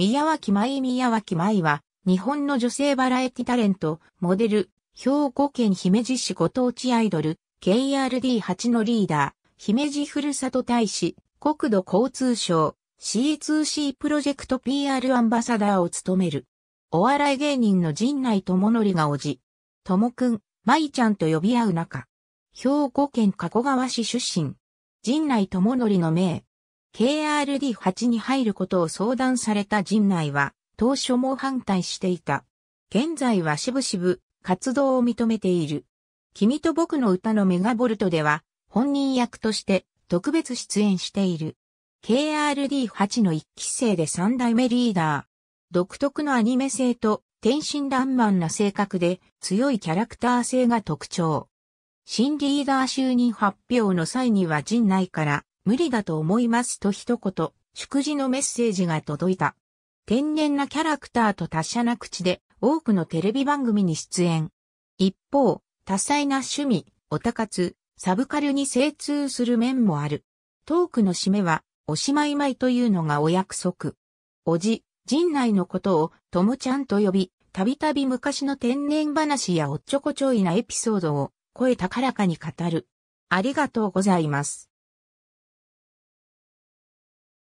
宮脇舞宮脇舞は、日本の女性バラエティタレント、モデル、兵庫県姫路市ご当地アイドル、KRD8 のリーダー、姫路ふるさと大使、国土交通省、C2C プロジェクト PR アンバサダーを務める。お笑い芸人の陣内智則がおじ、ともくん、舞ちゃんと呼び合う中、兵庫県加古川市出身、陣内智則の名、KRD8 に入ることを相談された陣内は、当初も反対していた。現在はしぶしぶ活動を認めている。君と僕の歌のメガボルトでは、本人役として特別出演している。KRD8 の一期生で三代目リーダー。独特のアニメ性と天真爛漫な性格で強いキャラクター性が特徴。新リーダー就任発表の際には陣内から無理だと思いますと一言、祝辞のメッセージが届いた。天然なキャラクターと達者な口で多くのテレビ番組に出演。一方、多彩な趣味、オタ活、サブカルに精通する面もある。トークの締めは、おしまいまいというのがお約束。おじ、陣内のことを、ともちゃんと呼び、たびたび昔の天然話やおっちょこちょいなエピソードを、声高らかに語る。ありがとうございます。